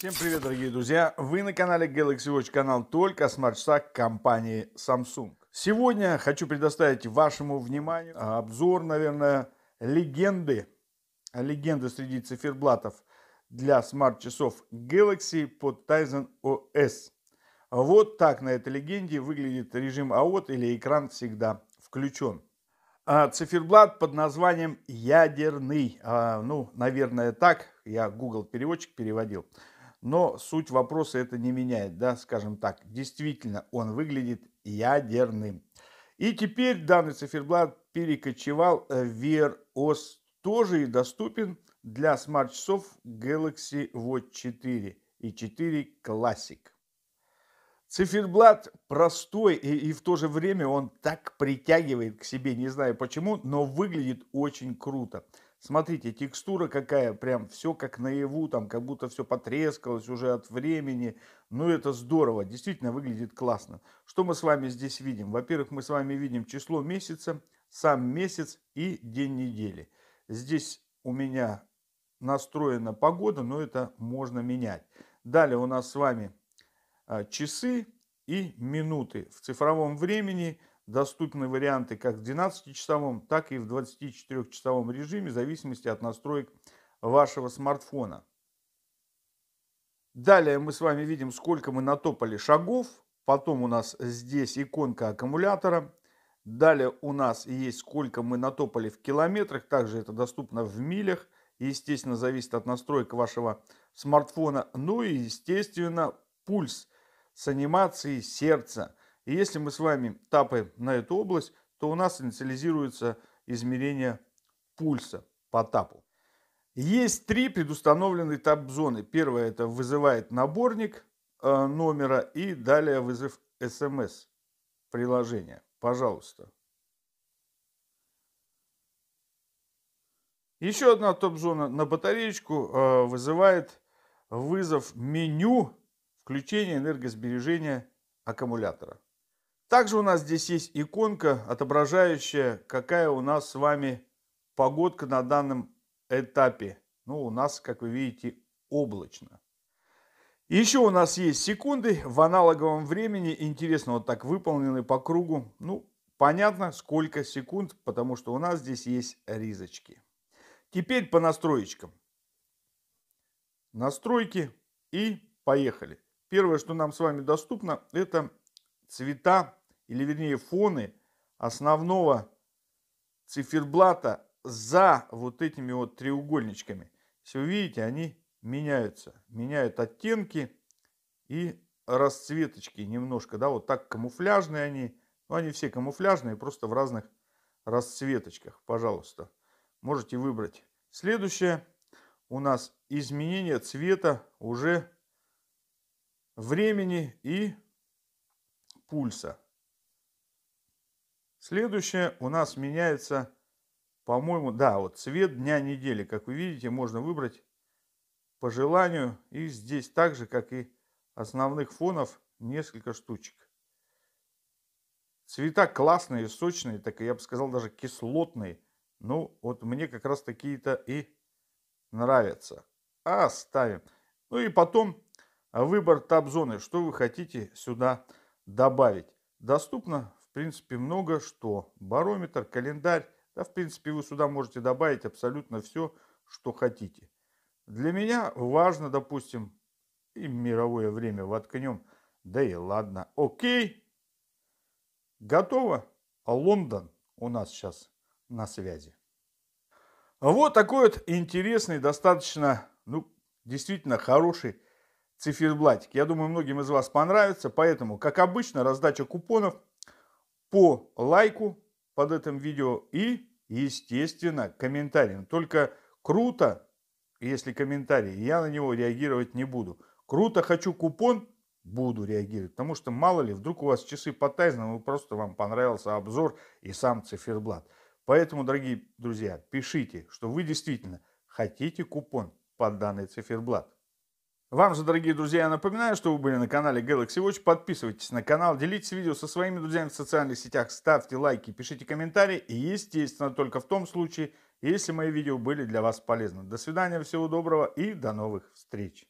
Всем привет, дорогие друзья! Вы на канале Galaxy Watch, канал только о смартчасах компании Samsung. Сегодня хочу предоставить вашему вниманию обзор, наверное, легенды, легенды среди циферблатов для смарт-часов Galaxy под Tizen OS. Вот так на этой легенде выглядит режим AOT а или экран всегда включен. А, циферблат под названием «Ядерный». А, ну, наверное, так. Я Google переводчик переводил но суть вопроса это не меняет, да, скажем так. Действительно, он выглядит ядерным. И теперь данный циферблат перекочевал э, в VROS, тоже и доступен для смарт-часов Galaxy Watch 4 и 4 Classic. Циферблат простой и, и в то же время он так притягивает к себе, не знаю почему, но выглядит очень круто. Смотрите, текстура какая, прям все как наяву, там как будто все потрескалось уже от времени. Ну это здорово, действительно выглядит классно. Что мы с вами здесь видим? Во-первых, мы с вами видим число месяца, сам месяц и день недели. Здесь у меня настроена погода, но это можно менять. Далее у нас с вами а, часы и минуты в цифровом времени доступны варианты как в 12-часовом, так и в 24-часовом режиме, в зависимости от настроек вашего смартфона. Далее мы с вами видим, сколько мы натопали шагов. Потом у нас здесь иконка аккумулятора. Далее у нас есть сколько мы натопали в километрах. Также это доступно в милях. Естественно, зависит от настроек вашего смартфона. Ну и, естественно, пульс с анимацией сердца – и если мы с вами тапаем на эту область, то у нас инициализируется измерение пульса по тапу. Есть три предустановленные тап-зоны. Первое это вызывает наборник э, номера и далее вызов смс приложения. Пожалуйста. Еще одна топ-зона на батареечку э, вызывает вызов меню включения энергосбережения аккумулятора. Также у нас здесь есть иконка, отображающая, какая у нас с вами погодка на данном этапе. Ну, у нас, как вы видите, облачно. Еще у нас есть секунды в аналоговом времени. Интересно, вот так выполнены по кругу. Ну, понятно, сколько секунд, потому что у нас здесь есть ризочки. Теперь по настроечкам. Настройки и поехали. Первое, что нам с вами доступно, это цвета или вернее фоны основного циферблата за вот этими вот треугольничками. Если вы видите, они меняются, меняют оттенки и расцветочки немножко, да, вот так камуфляжные они, но ну, они все камуфляжные, просто в разных расцветочках, пожалуйста, можете выбрать. Следующее у нас изменение цвета уже времени и пульса. Следующее у нас меняется, по-моему, да, вот цвет дня недели. Как вы видите, можно выбрать по желанию. И здесь так же, как и основных фонов, несколько штучек. Цвета классные, сочные, так я бы сказал даже кислотные. Ну, вот мне как раз такие-то и нравятся. Оставим. А ну и потом выбор таб-зоны. Что вы хотите сюда добавить? Доступно принципе, много что. Барометр, календарь. Да, в принципе, вы сюда можете добавить абсолютно все, что хотите. Для меня важно, допустим, и мировое время воткнем. Да и ладно. Окей. Готово. Лондон у нас сейчас на связи. Вот такой вот интересный, достаточно, ну, действительно хороший циферблатик. Я думаю, многим из вас понравится. Поэтому, как обычно, раздача купонов – по лайку под этим видео и, естественно, комментарием. Только круто, если комментарий, я на него реагировать не буду. Круто, хочу купон, буду реагировать, потому что мало ли, вдруг у вас часы по Тайзному, просто вам понравился обзор и сам циферблат. Поэтому, дорогие друзья, пишите, что вы действительно хотите купон под данный циферблат. Вам же, дорогие друзья, я напоминаю, что вы были на канале Galaxy Watch. Подписывайтесь на канал, делитесь видео со своими друзьями в социальных сетях, ставьте лайки, пишите комментарии. И, естественно, только в том случае, если мои видео были для вас полезны. До свидания, всего доброго и до новых встреч.